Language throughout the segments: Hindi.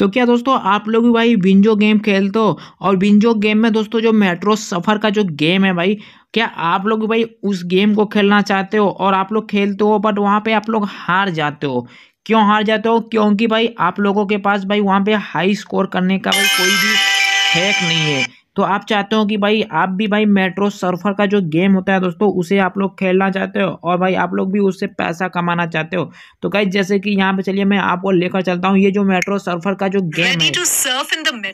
तो क्या दोस्तों आप लोग भी भाई विंजो गेम खेलते हो और विंजो गेम में दोस्तों जो मेट्रो सफ़र का जो गेम है भाई क्या आप लोग भाई उस गेम को खेलना चाहते हो और आप लोग खेलते हो बट वहाँ पे आप लोग हार जाते हो क्यों हार जाते हो क्योंकि भाई आप लोगों के पास भाई वहाँ पे हाई स्कोर करने का भाई कोई भी हैक नहीं है तो आप चाहते हो कि भाई आप भी भाई मेट्रो सर्फर का जो गेम होता है दोस्तों उसे आप लोग खेलना चाहते हो और भाई आप लोग भी उससे पैसा कमाना चाहते हो तो कहीं जैसे कि यहाँ पे चलिए मैं आपको लेकर चलता हूँ ये जो मेट्रो सर्फर का जो गेम है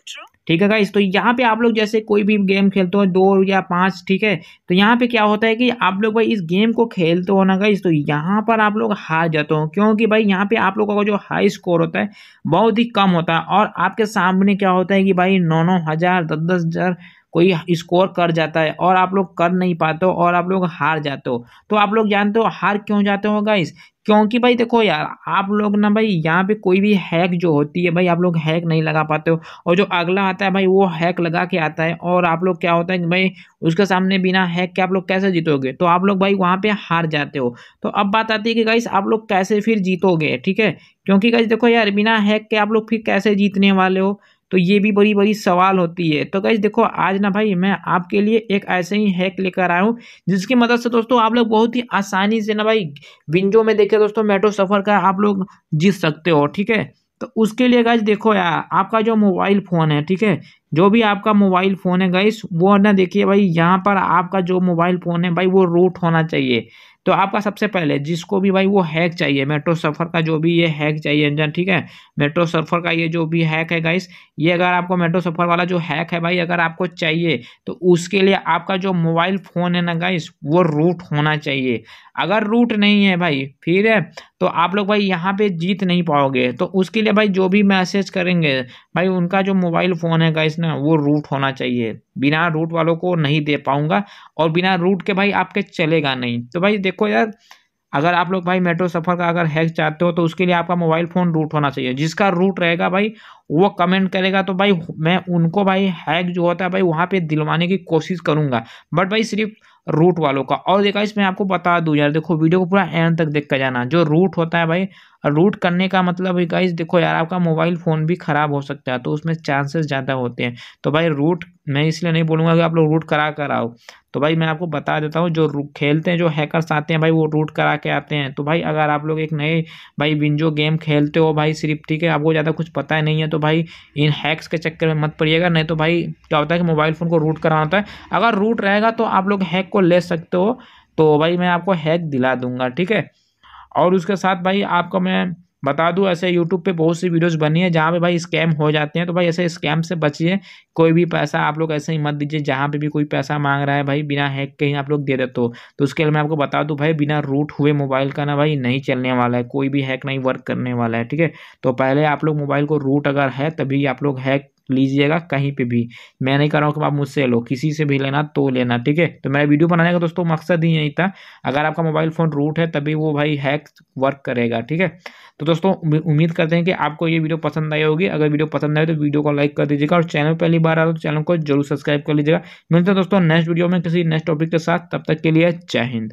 ठीक है गाइस तो यहाँ पे आप लोग जैसे कोई भी गेम खेलते हो दो या पाँच ठीक है तो यहाँ पे क्या होता है कि आप लोग भाई इस गेम को खेलते हो ना गाइस तो यहाँ पर आप लोग हार जाते हो क्योंकि भाई यहाँ पे आप लोगों का जो हाई स्कोर होता है बहुत ही कम होता है और आपके सामने क्या होता है कि भाई नौ नौ हज़ार दस दस हज़ार कोई स्कोर कर जाता है और आप लोग कर नहीं पाते हो और आप लोग हार जाते हो तो आप लोग जानते हो हार क्यों जाते हो गाइस क्योंकि भाई देखो यार आप लोग ना भाई यहाँ पे कोई भी हैक जो होती है भाई आप लोग हैक नहीं लगा पाते हो और जो अगला आता है भाई वो हैक लगा के आता है और आप लोग क्या होता है भाई उसके सामने बिना हैक के आप लोग कैसे जीतोगे तो आप लोग भाई वहाँ पे हार जाते हो तो अब बात आती है कि गाइस आप लोग कैसे फिर जीतोगे ठीक है क्योंकि गाइस देखो यार बिना हैक के आप लोग फिर कैसे जीतने वाले हो तो ये भी बड़ी बड़ी सवाल होती है तो गाइज देखो आज ना भाई मैं आपके लिए एक ऐसे ही हैक लेकर आया हूँ जिसकी मदद से दोस्तों आप लोग बहुत ही आसानी से ना भाई विंडो में देखे दोस्तों मेट्रो सफ़र का आप लोग जीत सकते हो ठीक है तो उसके लिए गाइज देखो यार आपका जो मोबाइल फ़ोन है ठीक है जो भी आपका मोबाइल फ़ोन है गाइस वो ना देखिए भाई यहाँ पर आपका जो मोबाइल फ़ोन है भाई वो रूट होना चाहिए तो आपका सबसे पहले जिसको भी भाई वो हैक चाहिए मेट्रो सर्फर का जो भी ये हैक चाहिए इंजन ठीक है मेट्रो सर्फर का ये जो भी हैक है गाइस ये अगर आपको मेट्रो सर्फर वाला जो हैक है भाई अगर आपको चाहिए तो उसके लिए आपका जो मोबाइल फ़ोन है ना गाइस वो रूट होना चाहिए अगर रूट नहीं है भाई फिर है तो आप लोग भाई यहाँ पे जीत नहीं पाओगे तो उसके लिए भाई जो भी मैसेज करेंगे भाई उनका जो मोबाइल फ़ोन है गाइस ना वो रूट होना चाहिए बिना रूट वालों को नहीं दे पाऊँगा और बिना रूट के भाई आपके चलेगा नहीं तो भाई देखो देखो यार अगर आप लोग भाई मेट्रो सफ़र का अगर हैक चाहते हो तो उसके लिए आपका मोबाइल फ़ोन रूट होना चाहिए जिसका रूट रहेगा भाई वो कमेंट करेगा तो भाई मैं उनको भाई हैक जो होता है भाई वहाँ पे दिलवाने की कोशिश करूँगा बट भाई सिर्फ रूट वालों का और देखा इस मैं आपको बता दूँ यार देखो वीडियो को पूरा एंड तक देख कर जाना जो रूट होता है भाई रूट करने का मतलब है गाइस देखो यार आपका मोबाइल फ़ोन भी ख़राब हो सकता है तो उसमें चांसेस ज़्यादा होते हैं तो भाई रूट मैं इसलिए नहीं बोलूँगा कि आप लोग रूट करा कर आओ तो भाई मैं आपको बता देता हूँ जो खेलते हैं जो हैकर्स आते हैं भाई वो रूट करा के आते हैं तो भाई अगर आप लोग एक नए भाई विंजो गेम खेलते हो भाई सिर्फ ठीक है आपको ज़्यादा कुछ पता ही नहीं है तो भाई इन हैक्स के चक्कर में मत पड़िएगा नहीं तो भाई क्या होता है कि मोबाइल फ़ोन को रूट कराना होता है अगर रूट रहेगा तो आप लोग हैक को ले सकते हो तो भाई मैं आपको हैक दिला दूँगा ठीक है और उसके साथ भाई आपको मैं बता दूं ऐसे यूट्यूब पे बहुत सी वीडियोस बनी है जहाँ पे भाई स्कैम हो जाते हैं तो भाई ऐसे स्कैम से बचिए कोई भी पैसा आप लोग ऐसे ही मत दीजिए जहाँ पे भी कोई पैसा मांग रहा है भाई बिना हैक के ही आप लोग दे देते हो तो उसके लिए मैं आपको बता दूँ भाई बिना रूट हुए मोबाइल का ना भाई नहीं चलने वाला है कोई भी हैक नहीं वर्क करने वाला है ठीक है तो पहले आप लोग मोबाइल को रूट अगर है तभी आप लोग हैक लीजिएगा कहीं पे भी मैं नहीं कर रहा हूँ कि आप मुझसे लो किसी से भी लेना तो लेना ठीक है तो मेरा वीडियो बनाने का दोस्तों मकसद ही यही था अगर आपका मोबाइल फ़ोन रूट है तभी वो भाई हैक वर्क करेगा ठीक है तो दोस्तों उम्मीद करते हैं कि आपको ये वीडियो पसंद आई होगी अगर वीडियो पसंद आए तो वीडियो को लाइक कर दीजिएगा और चैनल पहली बार आ तो चैनल को जरूर सब्सक्राइब कर लीजिएगा मिलते हैं दोस्तों नेक्स्ट वीडियो में किसी नेक्स्ट टॉपिक के साथ तब तक के लिए जय हिंद